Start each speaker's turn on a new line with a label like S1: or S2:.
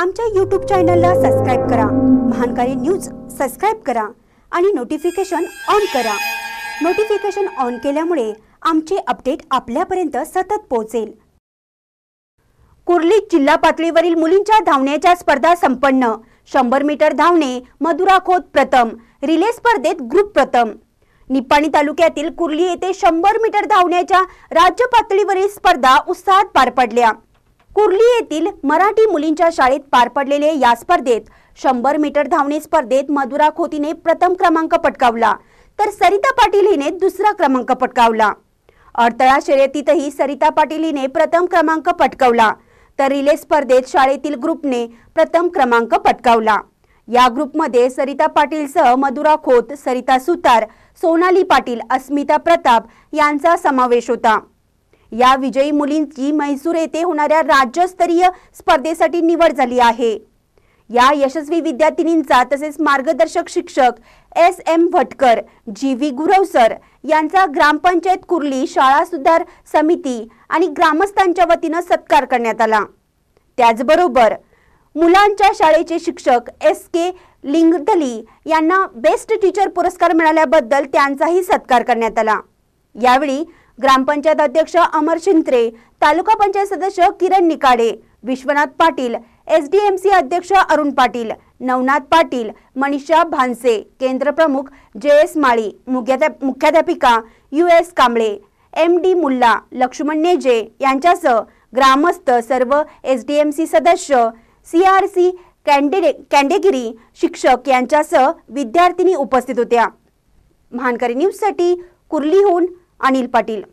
S1: आमच्या यूट्यूब चॅनलला सबस्क्राईब करा महानकारी न्यूज सबस्क्राईब करा आणि नोटिफिकेशन ऑन करा नोटिफिकेशन ऑन केल्यामुळे आमचे अपडेट आपल्यापर्यंत सतत पोहोचेल कुर्लीत जिल्हा पातळीवरील मुलींच्या धावण्याच्या स्पर्धा संपन्न शंभर मीटर धावणे मधुरा खोत प्रथम रिले स्पर्धेत ग्रुप प्रथम निपाणी तालुक्यातील कुर्ली येथे शंभर मीटर धावण्याच्या राज्य पातळीवरील स्पर्धा उत्साहात पार पडल्या कुर्ली येथील मराठी मुलींच्या शाळेत पार पडलेले या स्पर्धेत शंभर मीटर धावणे स्पर्धेत मधुरा खोतीने प्रथम क्रमांक पटकावला तर सरिता पाटील हिने दुसरा क्रमांक पटकावला अडथळा शर्यतीतही सरिता पाटील हिने प्रथम क्रमांक पटकावला तर रिले स्पर्धेत शाळेतील ग्रुपने प्रथम क्रमांक पटकावला या ग्रुपमध्ये सरिता पाटीलसह मधुरा खोत सरिता सुतार सोनाली पाटील अस्मिता प्रताप यांचा समावेश होता या विजयी मुलींची म्हैसूर येथे होणाऱ्या राज्यस्तरीय स्पर्धेसाठी निवड झाली आहे या यशस्वी विद्यार्थिनींचा तसेच मार्गदर्शक शिक्षक S M Bhatkar G V गुरवसर यांचा ग्रामपंचायत कुर्ली शाळा सुधार समिती आणि ग्रामस्थांच्या वतीनं सत्कार करण्यात आला त्याचबरोबर मुलांच्या शाळेचे शिक्षक एस के लिंगदली यांना बेस्ट टीचर पुरस्कार मिळाल्याबद्दल त्यांचाही सत्कार करण्यात आला यावेळी ग्रामपंचायत अध्यक्ष अमर शिंत्रे तालुका पंचायत सदस्य किरण निकाडे विश्वनाथ पाटील एसडीएमसी अध्यक्ष अरुण पाटील नवनाथ पाटील मनीषा भानसे केंद्र प्रमुख जे एस माळी मुख्याध्यापिका U S Kamble M D Mulla Laxman Neje यांच्यासह ग्रामस्थ सर्व एस डी एम सी सदस्य सी आर सी कॅन्डे कॅन्डेगिरी शिक्षक यांच्यासह विद्यार्थिनी उपस्थित होत्या महानकरी न्यूजसाठी कुर्लीहून अनिल पाटील